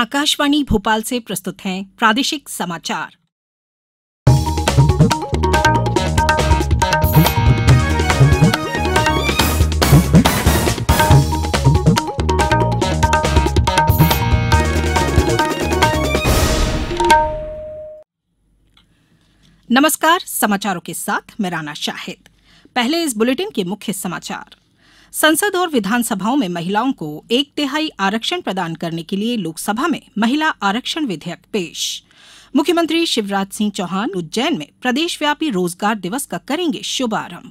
आकाशवाणी भोपाल से प्रस्तुत हैं प्रादेशिक समाचार नमस्कार समाचारों के साथ मैं राणा शाहिद पहले इस बुलेटिन के मुख्य समाचार संसद और विधानसभाओं में महिलाओं को एक तिहाई आरक्षण प्रदान करने के लिए लोकसभा में महिला आरक्षण विधेयक पेश मुख्यमंत्री शिवराज सिंह चौहान उज्जैन में प्रदेशव्यापी रोजगार दिवस का करेंगे शुभारंभ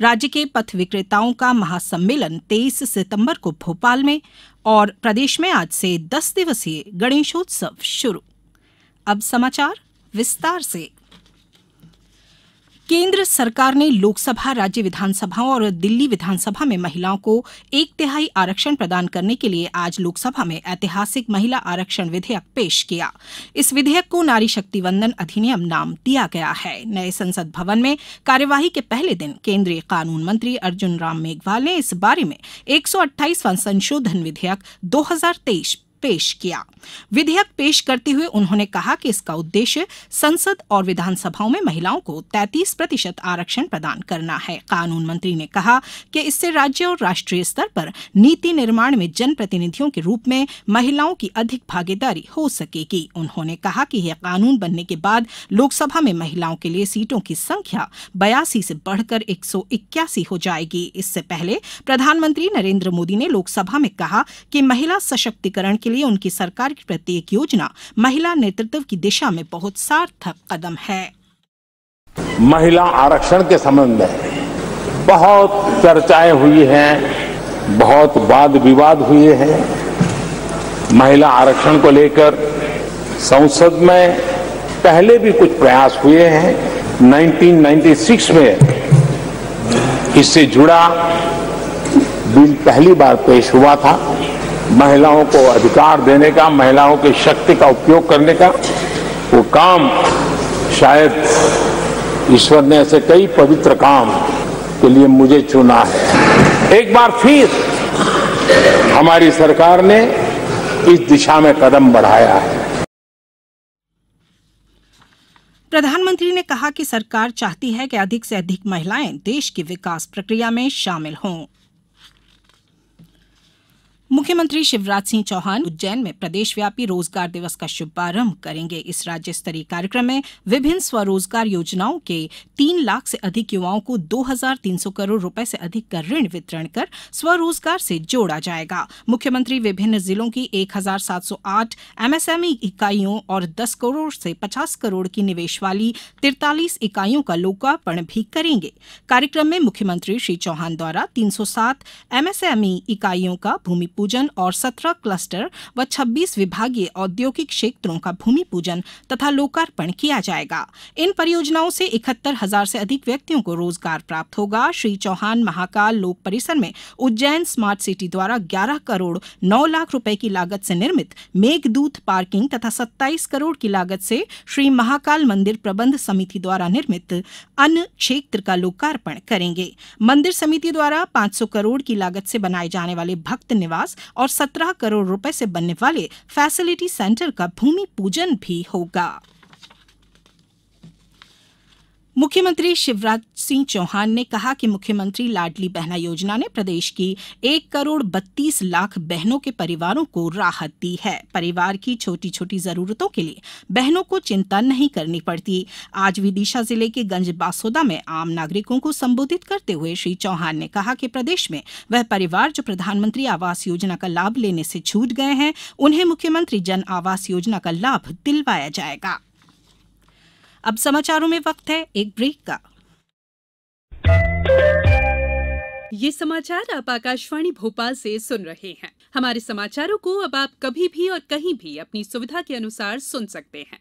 राज्य के पथ विक्रेताओं का महासम्मेलन 23 सितंबर को भोपाल में और प्रदेश में आज से 10 दिवसीय गणेशोत्सव शुरू अब समाचार विस्तार से केंद्र सरकार ने लोकसभा राज्य विधानसभाओं और दिल्ली विधानसभा में महिलाओं को एक तिहाई आरक्षण प्रदान करने के लिए आज लोकसभा में ऐतिहासिक महिला आरक्षण विधेयक पेश किया इस विधेयक को नारी शक्ति वंदन अधिनियम नाम दिया गया है नए संसद भवन में कार्यवाही के पहले दिन केंद्रीय कानून मंत्री अर्जुन राम मेघवाल ने इस बारे में एक संशोधन विधेयक दो पेश किया विधेयक पेश करते हुए उन्होंने कहा कि इसका उद्देश्य संसद और विधानसभाओं में महिलाओं को 33 प्रतिशत आरक्षण प्रदान करना है कानून मंत्री ने कहा कि इससे राज्य और राष्ट्रीय स्तर पर नीति निर्माण में जनप्रतिनिधियों के रूप में महिलाओं की अधिक भागीदारी हो सकेगी उन्होंने कहा कि यह कानून बनने के बाद लोकसभा में महिलाओं के लिए सीटों की संख्या बयासी से बढ़कर एक हो जाएगी इससे पहले प्रधानमंत्री नरेंद्र मोदी ने लोकसभा में कहा कि महिला सशक्तिकरण के के लिए उनकी सरकार की प्रत्येक योजना महिला नेतृत्व की दिशा में बहुत सार्थक कदम है महिला आरक्षण के संबंध में बहुत चर्चाएं हुई हैं बहुत वाद विवाद हुए हैं महिला आरक्षण को लेकर संसद में पहले भी कुछ प्रयास हुए हैं 1996 में इससे जुड़ा बिल पहली बार पेश हुआ था महिलाओं को अधिकार देने का महिलाओं की शक्ति का उपयोग करने का वो काम शायद ईश्वर ने ऐसे कई पवित्र काम के लिए मुझे चुना है एक बार फिर हमारी सरकार ने इस दिशा में कदम बढ़ाया है प्रधानमंत्री ने कहा कि सरकार चाहती है कि अधिक से अधिक महिलाएं देश की विकास प्रक्रिया में शामिल हों मुख्यमंत्री शिवराज सिंह चौहान उज्जैन में प्रदेशव्यापी रोजगार दिवस का शुभारंभ करेंगे इस राज्य स्तरीय कार्यक्रम में विभिन्न स्वरोजगार योजनाओं के तीन लाख से अधिक युवाओं को 2,300 करोड़ रुपए से अधिक का ऋण वितरण कर स्वरोजगार से जोड़ा जाएगा मुख्यमंत्री विभिन्न जिलों की 1,708 एमएसएमई इकाइयों और दस करोड़ से पचास करोड़ की निवेश वाली तिरतालीस इकाइयों का लोकार्पण भी करेंगे कार्यक्रम में मुख्यमंत्री श्री चौहान द्वारा तीन एमएसएमई इकाइयों का भूमि पूजन और सत्रह क्लस्टर व छब्बीस विभागीय औद्योगिक क्षेत्रों का भूमि पूजन तथा लोकार्पण किया जाएगा इन परियोजनाओं से इकहत्तर हजार से अधिक व्यक्तियों को रोजगार प्राप्त होगा श्री चौहान महाकाल लोक परिसर में उज्जैन स्मार्ट सिटी द्वारा ग्यारह करोड़ नौ लाख रूपए की लागत से निर्मित मेघदूत पार्किंग तथा सत्ताईस करोड़ की लागत से श्री महाकाल मंदिर प्रबंध समिति द्वारा निर्मित अन्य क्षेत्र का लोकार्पण करेंगे मंदिर समिति द्वारा 500 करोड़ की लागत से बनाए जाने वाले भक्त निवास पचास और सत्रह करोड़ रुपए से बनने वाले फैसिलिटी सेंटर का भूमि पूजन भी होगा मुख्यमंत्री शिवराज सिंह चौहान ने कहा कि मुख्यमंत्री लाडली बहना योजना ने प्रदेश की एक करोड़ बत्तीस लाख बहनों के परिवारों को राहत दी है परिवार की छोटी छोटी जरूरतों के लिए बहनों को चिंता नहीं करनी पड़ती आज विदिशा जिले के गंज बासोदा में आम नागरिकों को संबोधित करते हुए श्री चौहान ने कहा कि प्रदेश में वह परिवार जो प्रधानमंत्री आवास योजना का लाभ लेने से छूट गए हैं उन्हें मुख्यमंत्री जन आवास योजना का लाभ दिलवाया जाएगा अब समाचारों में वक्त है एक ब्रेक का ये समाचार आप आकाशवाणी भोपाल से सुन रहे हैं हमारे समाचारों को अब आप कभी भी और कहीं भी अपनी सुविधा के अनुसार सुन सकते हैं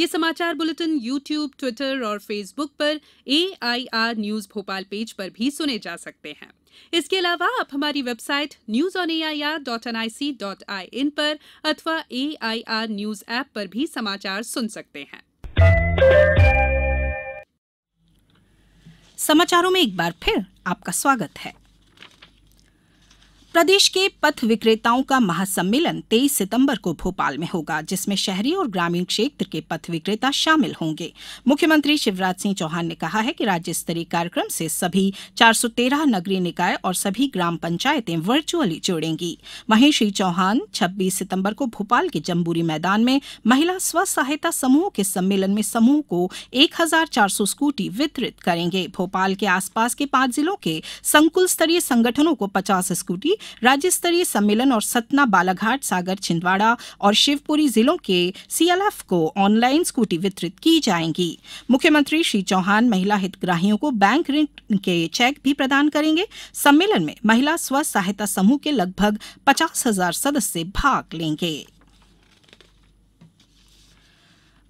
ये समाचार बुलेटिन यूट्यूब ट्विटर और फेसबुक पर A I R news Bhopal page पर भी सुने जा सकते हैं इसके अलावा आप हमारी website news on A I R dot N I C dot I N पर अथवा A I R news app पर भी समाचार सुन सकते हैं समाचारों में एक बार फिर आपका स्वागत है प्रदेश के पथ विक्रेताओं का महासम्मेलन 23 सितंबर को भोपाल में होगा जिसमें शहरी और ग्रामीण क्षेत्र के पथ विक्रेता शामिल होंगे मुख्यमंत्री शिवराज सिंह चौहान ने कहा है कि राज्य स्तरीय कार्यक्रम से सभी 413 नगरीय निकाय और सभी ग्राम पंचायतें वर्चुअली जोड़ेंगी वहीं श्री चौहान 26 सितंबर को भोपाल के जम्बूरी मैदान में महिला स्व सहायता समूह के सम्मेलन में समूह को एक स्कूटी वितरित करेंगे भोपाल के आसपास के पांच जिलों के संकुल स्तरीय संगठनों को पचास स्कूटी राज्य स्तरीय सम्मेलन और सतना बालाघाट सागर छिंदवाड़ा और शिवपुरी जिलों के सीएलएफ को ऑनलाइन स्कूटी वितरित की जाएंगी मुख्यमंत्री श्री चौहान महिला हितग्राहियों को बैंक ऋण के चेक भी प्रदान करेंगे सम्मेलन में महिला स्व सहायता समूह के लगभग पचास हजार सदस्य भाग लेंगे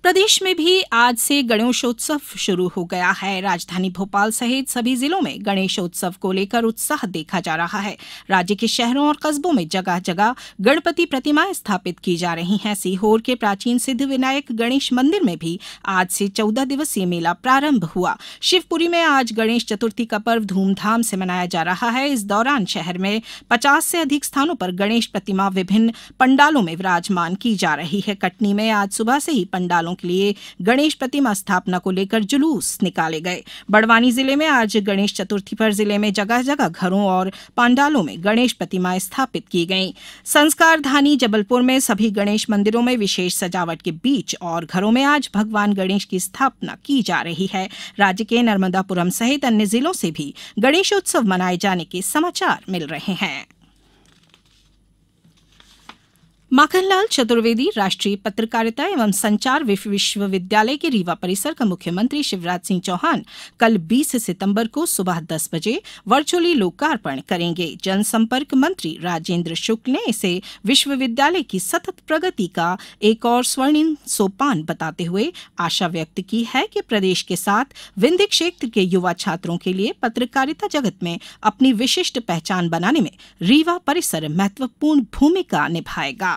प्रदेश में भी आज से गणेशोत्सव शुरू हो गया है राजधानी भोपाल सहित सभी जिलों में गणेशोत्सव को लेकर उत्साह देखा जा रहा है राज्य के शहरों और कस्बों में जगह जगह गणपति प्रतिमाएं स्थापित की जा रही हैं सीहोर के प्राचीन सिद्ध विनायक गणेश मंदिर में भी आज से चौदह दिवसीय मेला प्रारंभ हुआ शिवपुरी में आज गणेश चतुर्थी का पर्व धूमधाम से मनाया जा रहा है इस दौरान शहर में पचास से अधिक स्थानों पर गणेश प्रतिमा विभिन्न पंडालों में विराजमान की जा रही है कटनी में आज सुबह से ही पंडालों के लिए गणेश प्रतिमा स्थापना को लेकर जुलूस निकाले गए बड़वानी जिले में आज गणेश चतुर्थी पर जिले में जगह जगह घरों और पांडालों में गणेश प्रतिमाएं स्थापित की गई संस्कारधानी जबलपुर में सभी गणेश मंदिरों में विशेष सजावट के बीच और घरों में आज भगवान गणेश की स्थापना की जा रही है राज्य के नर्मदापुरम सहित अन्य जिलों से भी गणेशोत्सव मनाए जाने के समाचार मिल रहे हैं माखनलाल चतुर्वेदी राष्ट्रीय पत्रकारिता एवं संचार विश्वविद्यालय के रीवा परिसर का मुख्यमंत्री शिवराज सिंह चौहान कल 20 सितंबर को सुबह 10 बजे वर्चुअली लोकार्पण करेंगे जनसंपर्क मंत्री राजेंद्र शुक्ल ने इसे विश्वविद्यालय की सतत प्रगति का एक और स्वर्णिम सोपान बताते हुए आशा व्यक्त की है कि प्रदेश के साथ विंध्य क्षेत्र के युवा छात्रों के लिए पत्रकारिता जगत में अपनी विशिष्ट पहचान बनाने में रीवा परिसर महत्वपूर्ण भूमिका निभाएगा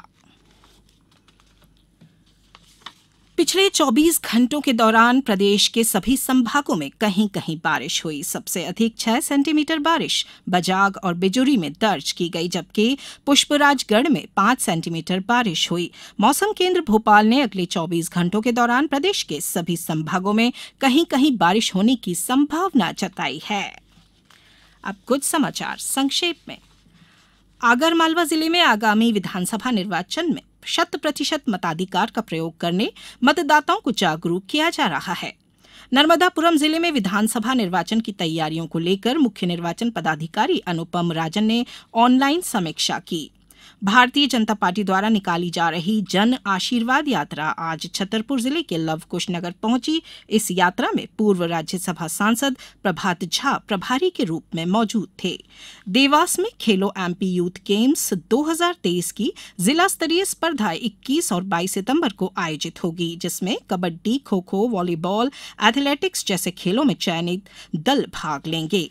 पिछले 24 घंटों के दौरान प्रदेश के सभी संभागों में कहीं कहीं बारिश हुई सबसे अधिक 6 सेंटीमीटर बारिश बजाग और बिजुरी में दर्ज की गई जबकि पुष्पराजगढ़ में 5 सेंटीमीटर बारिश हुई मौसम केंद्र भोपाल ने अगले 24 घंटों के दौरान प्रदेश के सभी संभागों में कहीं कहीं बारिश होने की संभावना जताई है अब कुछ समाचार संक्षेप में आगरमालवा जिले में आगामी विधानसभा निर्वाचन में शत प्रतिशत मताधिकार का प्रयोग करने मतदाताओं को जागरूक किया जा रहा है नर्मदापुरम जिले में विधानसभा निर्वाचन की तैयारियों को लेकर मुख्य निर्वाचन पदाधिकारी अनुपम राजन ने ऑनलाइन समीक्षा की भारतीय जनता पार्टी द्वारा निकाली जा रही जन आशीर्वाद यात्रा आज छतरपुर जिले के लवकुश नगर पहुंची इस यात्रा में पूर्व राज्यसभा सांसद प्रभात झा प्रभारी के रूप में मौजूद थे देवास में खेलो एमपी यूथ गेम्स 2023 की जिला स्तरीय स्पर्धा 21 और 22 सितंबर को आयोजित होगी जिसमें कबड्डी खो खो वॉलीबॉल एथलेटिक्स जैसे खेलों में चयनित दल भाग लेंगे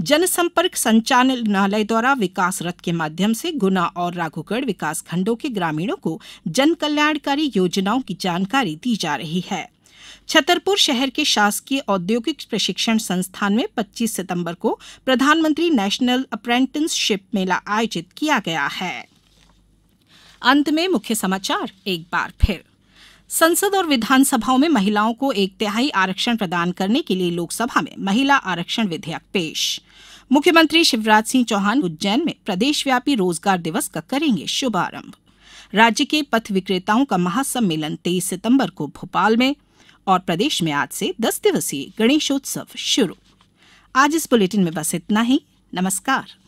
जनसंपर्क संचालनालय द्वारा विकास रथ के माध्यम से गुना और राघोगढ़ विकास खंडों के ग्रामीणों को जन कल्याणकारी योजनाओं की जानकारी दी जा रही है छतरपुर शहर के शासकीय औद्योगिक प्रशिक्षण संस्थान में 25 सितंबर को प्रधानमंत्री नेशनल अप्रेंटिसशिप मेला आयोजित किया गया है अंत में मुख्य समाचार एक बार फिर संसद और विधानसभाओं में महिलाओं को एक तिहाई आरक्षण प्रदान करने के लिए लोकसभा में महिला आरक्षण विधेयक पेश मुख्यमंत्री शिवराज सिंह चौहान उज्जैन में प्रदेशव्यापी रोजगार दिवस का करेंगे शुभारंभ राज्य के पथ विक्रेताओं का महासम्मेलन तेईस सितंबर को भोपाल में और प्रदेश में आज से दस दिवसीय गणेशोत्सव शुरू आज इस बुलेटिन में बस इतना ही नमस्कार